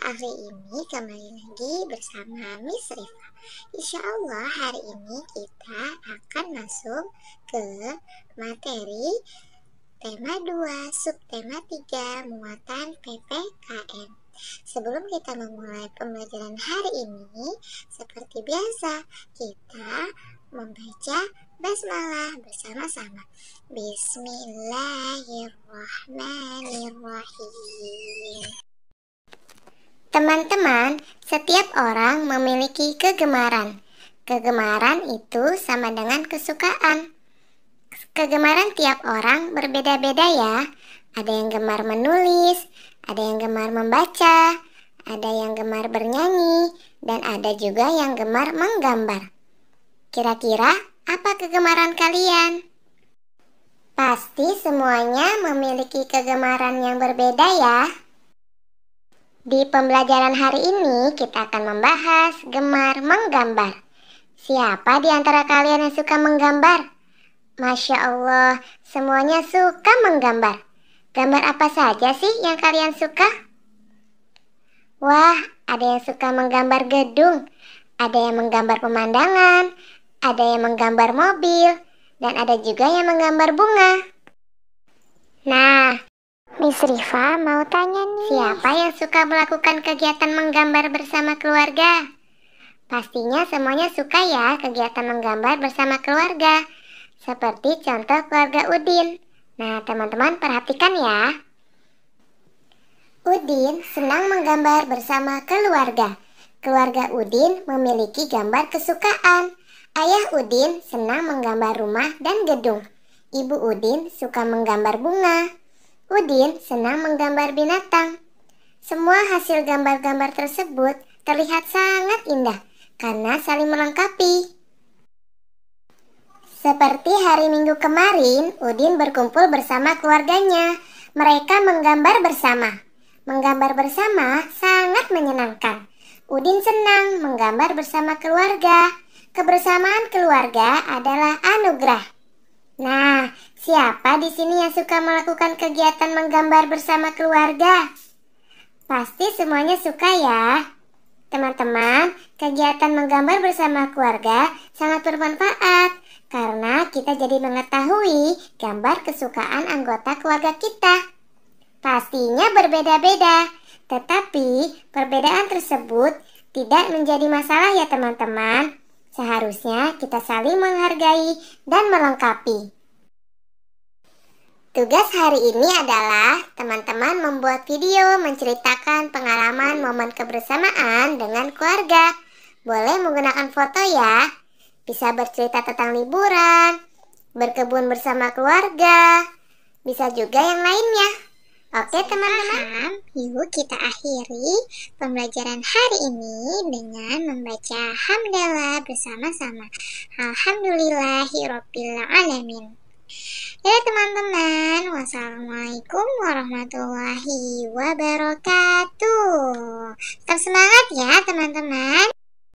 Hari ini kembali lagi bersama Miss Rifa Insya Allah hari ini kita akan masuk ke materi tema 2, subtema 3, muatan PPKN Sebelum kita memulai pembelajaran hari ini, seperti biasa kita membaca basmalah bersama-sama. Bismillahirrahmanirrahim. Teman-teman, setiap orang memiliki kegemaran. Kegemaran itu sama dengan kesukaan. Kegemaran tiap orang berbeda-beda ya. Ada yang gemar menulis, ada yang gemar membaca, ada yang gemar bernyanyi, dan ada juga yang gemar menggambar. Kira-kira apa kegemaran kalian? Pasti semuanya memiliki kegemaran yang berbeda ya. Di pembelajaran hari ini kita akan membahas gemar menggambar. Siapa di antara kalian yang suka menggambar? Masya Allah, semuanya suka menggambar. Gambar apa saja sih yang kalian suka? Wah, ada yang suka menggambar gedung, ada yang menggambar pemandangan, ada yang menggambar mobil, dan ada juga yang menggambar bunga. Nah, Miss Riva mau tanya nih. Siapa yang suka melakukan kegiatan menggambar bersama keluarga? Pastinya semuanya suka ya kegiatan menggambar bersama keluarga. Seperti contoh keluarga Udin. Nah, teman-teman perhatikan ya. Udin senang menggambar bersama keluarga. Keluarga Udin memiliki gambar kesukaan. Ayah Udin senang menggambar rumah dan gedung. Ibu Udin suka menggambar bunga. Udin senang menggambar binatang. Semua hasil gambar-gambar tersebut terlihat sangat indah karena saling melengkapi. Seperti hari Minggu kemarin, Udin berkumpul bersama keluarganya. Mereka menggambar bersama. Menggambar bersama sangat menyenangkan. Udin senang menggambar bersama keluarga. Kebersamaan keluarga adalah anugerah. Nah, siapa di sini yang suka melakukan kegiatan menggambar bersama keluarga? Pasti semuanya suka ya. Teman-teman, kegiatan menggambar bersama keluarga sangat bermanfaat karena kita jadi mengetahui gambar kesukaan anggota keluarga kita. Pastinya berbeda-beda, tetapi perbedaan tersebut tidak menjadi masalah ya teman-teman. Seharusnya kita saling menghargai dan melengkapi. Tugas hari ini adalah teman-teman membuat video menceritakan pengalaman momen kebersamaan dengan keluarga. Boleh menggunakan foto ya. Bisa bercerita tentang liburan, berkebun bersama keluarga, bisa juga yang lainnya. Oke teman-teman, yuk kita akhiri pembelajaran hari ini dengan membaca hamdalah bersama-sama. Alhamdulillahirobbilalamin. Ya teman-teman, wassalamualaikum warahmatullahi wabarakatuh. Tetap semangat ya teman-teman.